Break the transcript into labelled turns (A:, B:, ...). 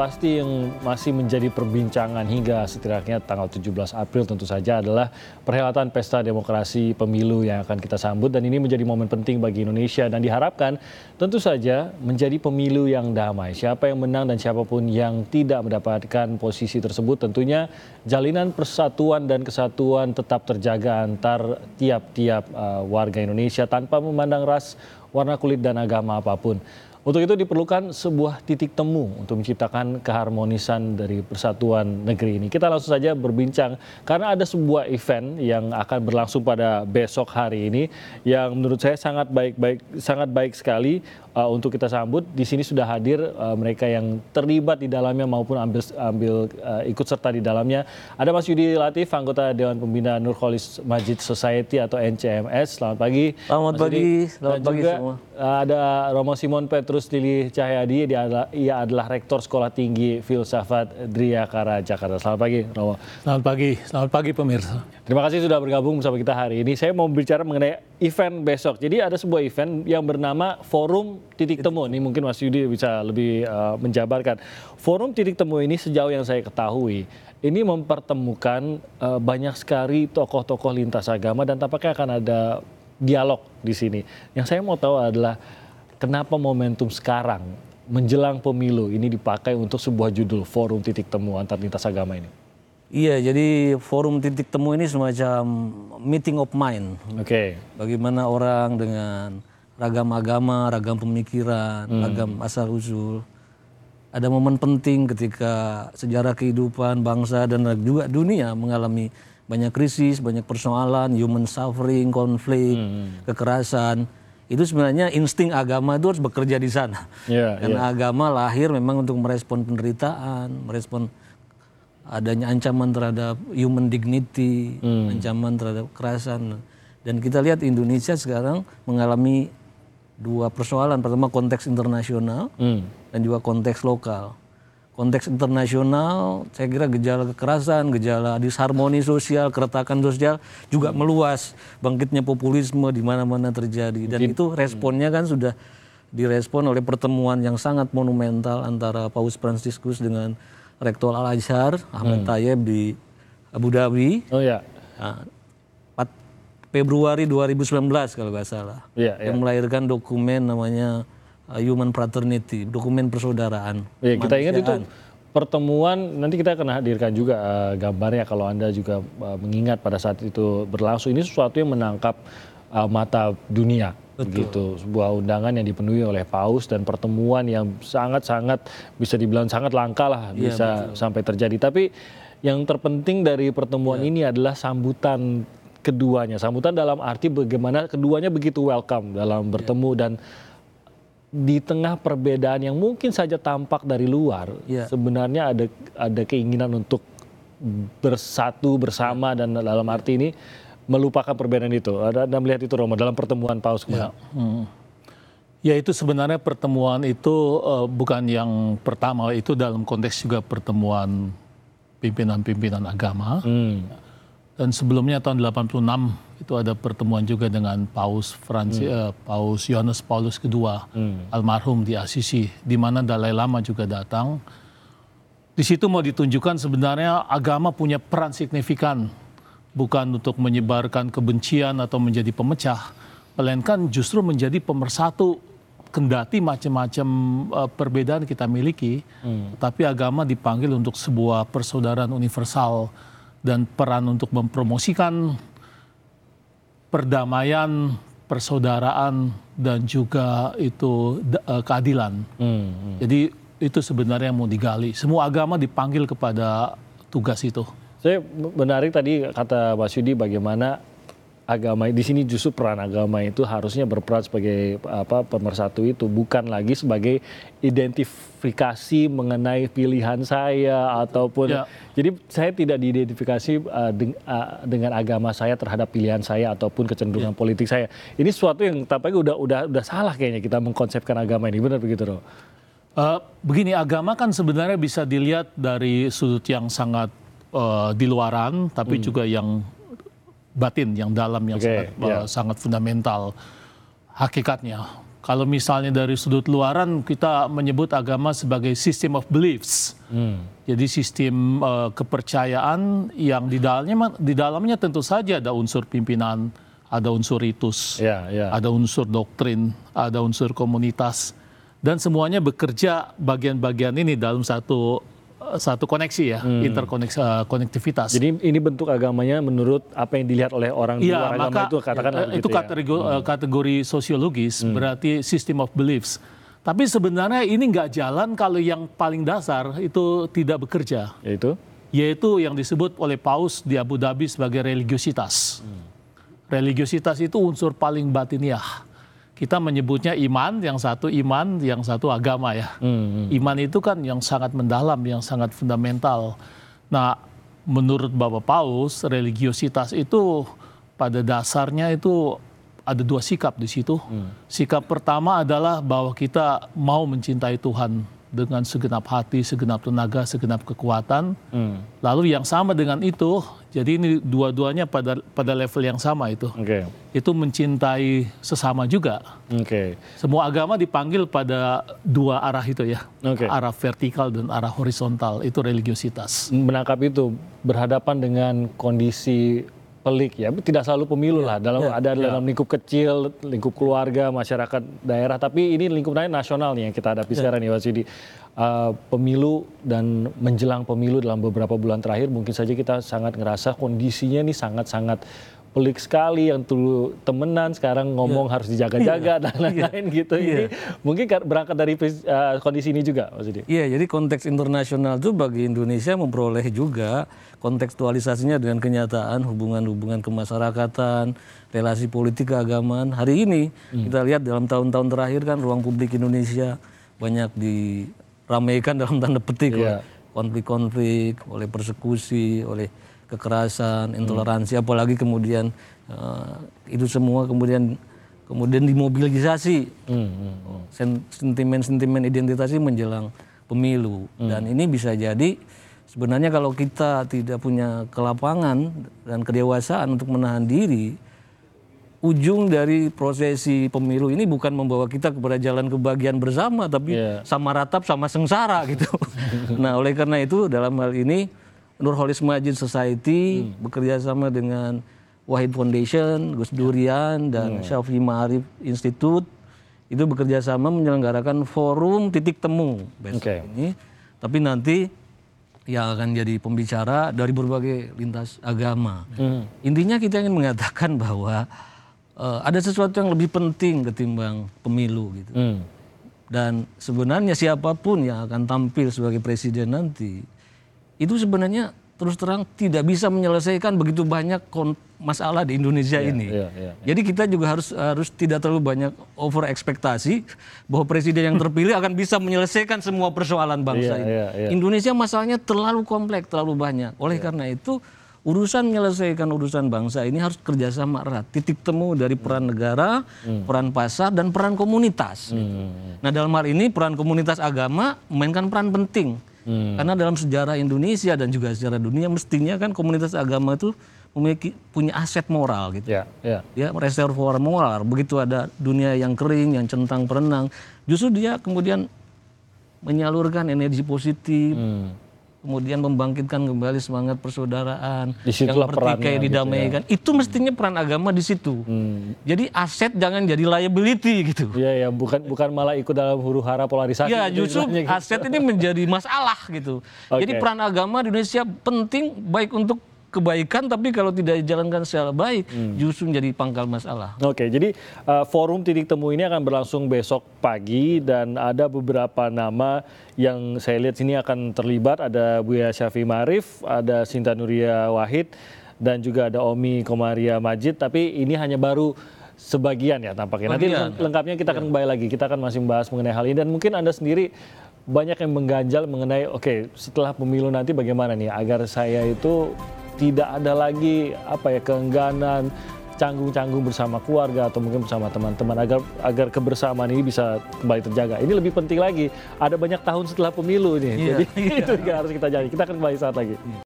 A: pasti yang masih menjadi perbincangan hingga setidaknya tanggal 17 April tentu saja adalah perhelatan Pesta Demokrasi Pemilu yang akan kita sambut dan ini menjadi momen penting bagi Indonesia dan diharapkan tentu saja menjadi pemilu yang damai. Siapa yang menang dan siapapun yang tidak mendapatkan posisi tersebut tentunya jalinan persatuan dan kesatuan tetap terjaga antar tiap-tiap eh, warga Indonesia tanpa memandang ras, warna kulit dan agama apapun. Untuk itu diperlukan sebuah titik temu untuk menciptakan keharmonisan dari persatuan negeri ini. Kita langsung saja berbincang karena ada sebuah event yang akan berlangsung pada besok hari ini yang menurut saya sangat baik-baik sangat baik sekali uh, untuk kita sambut. Di sini sudah hadir uh, mereka yang terlibat di dalamnya maupun ambil ambil uh, ikut serta di dalamnya. Ada Mas Yudi Latif, anggota Dewan Pembina Nurholis Majid Society atau NCMS. Selamat pagi. Selamat Mas pagi. Selamat pagi juga, semua. ada Romo Simon Petrus Lili Cahyadi. Dia adalah, ia adalah rektor Sekolah Tinggi Filsafat Driakara Jakarta. Selamat pagi, Romo. Selamat pagi. Selamat pagi pemirsa. Terima kasih sudah bergabung bersama kita hari ini. Saya mau bicara mengenai event besok. Jadi ada sebuah event yang bernama Forum titik temu ini mungkin Mas Yudi bisa lebih uh, menjabarkan. Forum titik temu ini sejauh yang saya ketahui ini mempertemukan uh, banyak sekali tokoh-tokoh lintas agama dan tampaknya akan ada dialog di sini. Yang saya mau tahu adalah kenapa momentum sekarang menjelang pemilu ini dipakai untuk sebuah judul forum titik temu antar lintas agama ini?
B: Iya, jadi forum titik temu ini semacam meeting of mind. Oke. Okay. Bagaimana orang dengan ragam agama, ragam pemikiran, hmm. ragam asal usul. Ada momen penting ketika sejarah kehidupan bangsa dan juga dunia mengalami banyak krisis, banyak persoalan, human suffering, konflik, hmm, hmm. kekerasan. Itu sebenarnya insting agama itu harus bekerja di sana. Yeah, Karena yeah. agama lahir memang untuk merespon penderitaan, merespon adanya ancaman terhadap human dignity, hmm. ancaman terhadap kekerasan. Dan kita lihat Indonesia sekarang mengalami dua persoalan. Pertama konteks internasional hmm. dan juga konteks lokal. Konteks internasional, saya kira gejala kekerasan, gejala disharmoni sosial, keretakan sosial juga hmm. meluas. Bangkitnya populisme di mana-mana terjadi. Dan Mungkin. itu responnya kan sudah direspon oleh pertemuan yang sangat monumental antara Paus Franciscus dengan Rektor Al Azhar Ahmad hmm. Tayeb di Abu Dhabi. Oh ya. Nah, Februari 2019 kalau nggak salah yeah, yeah. yang iya. melahirkan dokumen namanya uh, Human Fraternity, dokumen persaudaraan. Yeah, kita ingat itu
A: pertemuan nanti kita akan hadirkan juga uh, gambarnya kalau Anda juga uh, mengingat pada saat itu berlangsung ini sesuatu yang menangkap uh, mata dunia. Betul. Begitu, sebuah undangan yang dipenuhi oleh paus dan pertemuan yang sangat-sangat bisa dibilang sangat langka lah iya, bisa sampai terjadi. Tapi yang terpenting dari pertemuan ya. ini adalah sambutan keduanya. Sambutan dalam arti bagaimana keduanya begitu welcome dalam iya. bertemu yeah. dan di tengah perbedaan yang mungkin saja tampak dari luar, yeah. sebenarnya ada ada keinginan untuk bersatu bersama yeah. dan dalam iya. arti ini melupakan perbedaan itu. Ada Anda melihat itu Romo dalam pertemuan paus kemarin? Ya.
B: Hmm.
C: ya itu sebenarnya pertemuan itu uh, bukan yang pertama itu dalam konteks juga pertemuan pimpinan-pimpinan agama. Hmm dan sebelumnya tahun 86 itu ada pertemuan juga dengan Paus Francis, hmm. uh, Paus Yohanes Paulus II hmm. almarhum di Asisi, di mana Dalai Lama juga datang. Di situ mau ditunjukkan sebenarnya agama punya peran signifikan, bukan untuk menyebarkan kebencian atau menjadi pemecah, melainkan justru menjadi pemersatu kendati macam-macam uh, perbedaan kita miliki, hmm. tapi agama dipanggil untuk sebuah persaudaraan universal dan peran untuk mempromosikan perdamaian, persaudaraan dan juga itu uh, keadilan. Hmm, hmm. Jadi itu sebenarnya yang mau digali. Semua agama dipanggil kepada tugas itu.
A: Saya menarik tadi kata Mas Yudi bagaimana agama di sini justru peran agama itu harusnya berperan sebagai apa pemersatu itu bukan lagi sebagai identifikasi mengenai pilihan saya ataupun ya. jadi saya tidak diidentifikasi uh, deng, uh, dengan agama saya terhadap pilihan saya ataupun kecenderungan ya. politik saya ini sesuatu yang tampaknya udah udah udah salah kayaknya kita mengkonsepkan agama ini benar begitu loh
C: eh, uh, begini agama kan sebenarnya bisa dilihat dari sudut yang sangat uh, di luaran tapi hmm. juga yang batin yang dalam yang okay, sangat yeah. Iya. sangat fundamental hakikatnya. Kalau misalnya dari sudut luaran kita menyebut agama sebagai system of beliefs. Hmm. Jadi sistem uh, kepercayaan yang di dalamnya di dalamnya tentu saja ada unsur pimpinan, ada unsur ritus, yeah, yeah. ada unsur doktrin, ada unsur komunitas dan semuanya bekerja bagian-bagian ini dalam satu satu koneksi ya, hmm. interkoneksi uh, konektivitas. Jadi
A: ini bentuk agamanya menurut apa yang dilihat oleh orang ya, luar maka, agama itu katakan eh, gitu ya, itu kategori,
C: ya. kategori sosiologis hmm. berarti system of beliefs. Tapi sebenarnya ini nggak jalan kalau yang paling dasar itu tidak bekerja. Yaitu? Yaitu yang disebut oleh Paus di Abu Dhabi sebagai religiositas. Hmm. Religiositas itu unsur paling batiniah kita menyebutnya iman, yang satu iman, yang satu agama ya. Hmm, hmm. Iman itu kan yang sangat mendalam, yang sangat fundamental. Nah, menurut Bapak Paus, religiositas itu pada dasarnya itu ada dua sikap di situ. Hmm. Sikap pertama adalah bahwa kita mau mencintai Tuhan dengan segenap hati, segenap tenaga, segenap kekuatan. Hmm. Lalu yang sama dengan itu jadi ini dua-duanya pada pada level yang sama itu. Okay. Itu mencintai sesama juga. Okay. Semua agama dipanggil pada dua arah itu ya. Okay. Arah vertikal dan arah horizontal itu religiositas. Menangkap itu berhadapan dengan kondisi
A: pelik ya tidak selalu pemilu iya. lah dalam ya, ada iya. dalam lingkup kecil lingkup keluarga masyarakat daerah tapi ini lingkupnya nasional nih yang kita hadapi iya. sekarang nih Mas Yudi uh, pemilu dan menjelang pemilu dalam beberapa bulan terakhir mungkin saja kita sangat ngerasa kondisinya ini sangat-sangat pelik sekali yang dulu temenan sekarang iya. ngomong yeah. harus dijaga-jaga yeah. dan lain-lain
B: yeah. gitu yeah. ini iya. mungkin berangkat dari uh, kondisi ini juga maksudnya iya jadi konteks internasional itu bagi Indonesia memperoleh juga kontekstualisasinya dengan kenyataan hubungan-hubungan kemasyarakatan relasi politik keagamaan hari ini hmm. kita lihat dalam tahun-tahun terakhir kan ruang publik Indonesia banyak diramaikan dalam tanda petik yeah konflik-konflik, oleh persekusi, oleh kekerasan, intoleransi, hmm. apalagi kemudian uh, itu semua kemudian kemudian dimobilisasi hmm, hmm, hmm. sentimen-sentimen identitasi menjelang pemilu hmm. dan ini bisa jadi sebenarnya kalau kita tidak punya kelapangan dan kedewasaan untuk menahan diri ujung dari prosesi pemilu ini bukan membawa kita kepada jalan kebahagiaan bersama tapi yeah. sama ratap sama sengsara gitu. nah, oleh karena itu dalam hal ini Nurholis Majid Society hmm. bekerja sama dengan Wahid Foundation, Gus ya. Durian dan hmm. Ya. Syafi'i Ma'arif Institute itu bekerja sama menyelenggarakan forum titik temu besok okay. ini. Tapi nanti yang akan jadi pembicara dari berbagai lintas agama. Hmm. Intinya kita ingin mengatakan bahwa uh, ada sesuatu yang lebih penting ketimbang pemilu gitu. Hmm. Dan sebenarnya siapapun yang akan tampil sebagai presiden nanti itu sebenarnya terus terang tidak bisa menyelesaikan begitu banyak masalah di Indonesia yeah, ini. Yeah, yeah, yeah. Jadi kita juga harus harus tidak terlalu banyak over ekspektasi bahwa presiden yang terpilih akan bisa menyelesaikan semua persoalan bangsa yeah, ini. Yeah, yeah. Indonesia masalahnya terlalu kompleks, terlalu banyak. Oleh yeah. karena itu urusan menyelesaikan urusan bangsa ini harus kerjasama erat titik temu dari peran negara hmm. peran pasar dan peran komunitas hmm, hmm, hmm. nah dalam hal ini peran komunitas agama memainkan peran penting hmm. karena dalam sejarah Indonesia dan juga sejarah dunia mestinya kan komunitas agama itu memiliki punya aset moral gitu ya yeah, yeah. ya reservoir moral begitu ada dunia yang kering yang centang perenang justru dia kemudian menyalurkan energi positif hmm kemudian membangkitkan kembali semangat persaudaraan Disitulah yang bertikai didamaikan gitu ya. itu mestinya peran agama di situ hmm. jadi aset jangan jadi liability gitu
A: ya ya bukan bukan malah ikut dalam huru hara polarisasi ya justru gitu.
B: aset ini menjadi masalah gitu okay. jadi peran agama di Indonesia penting baik untuk kebaikan tapi kalau tidak dijalankan secara baik hmm. justru menjadi pangkal masalah.
A: Oke, okay, jadi uh, forum titik temu ini akan berlangsung besok pagi dan ada beberapa nama yang saya lihat sini akan terlibat ada Buya Syafi Marif, ada Sinta Nuria Wahid dan juga ada Omi Komaria Majid tapi ini hanya baru sebagian ya tampaknya. Nanti lengkapnya kita akan iya. kembali lagi. Kita akan masih membahas mengenai hal ini dan mungkin Anda sendiri banyak yang mengganjal mengenai oke okay, setelah pemilu nanti bagaimana nih agar saya itu tidak ada lagi apa ya keengganan canggung-canggung bersama keluarga atau mungkin bersama teman-teman agar agar kebersamaan ini bisa kembali terjaga. Ini lebih penting lagi. Ada banyak tahun setelah pemilu ini. Yeah. Iya. Jadi yeah. itu juga harus kita jadi. Kita akan kembali saat lagi. Iya.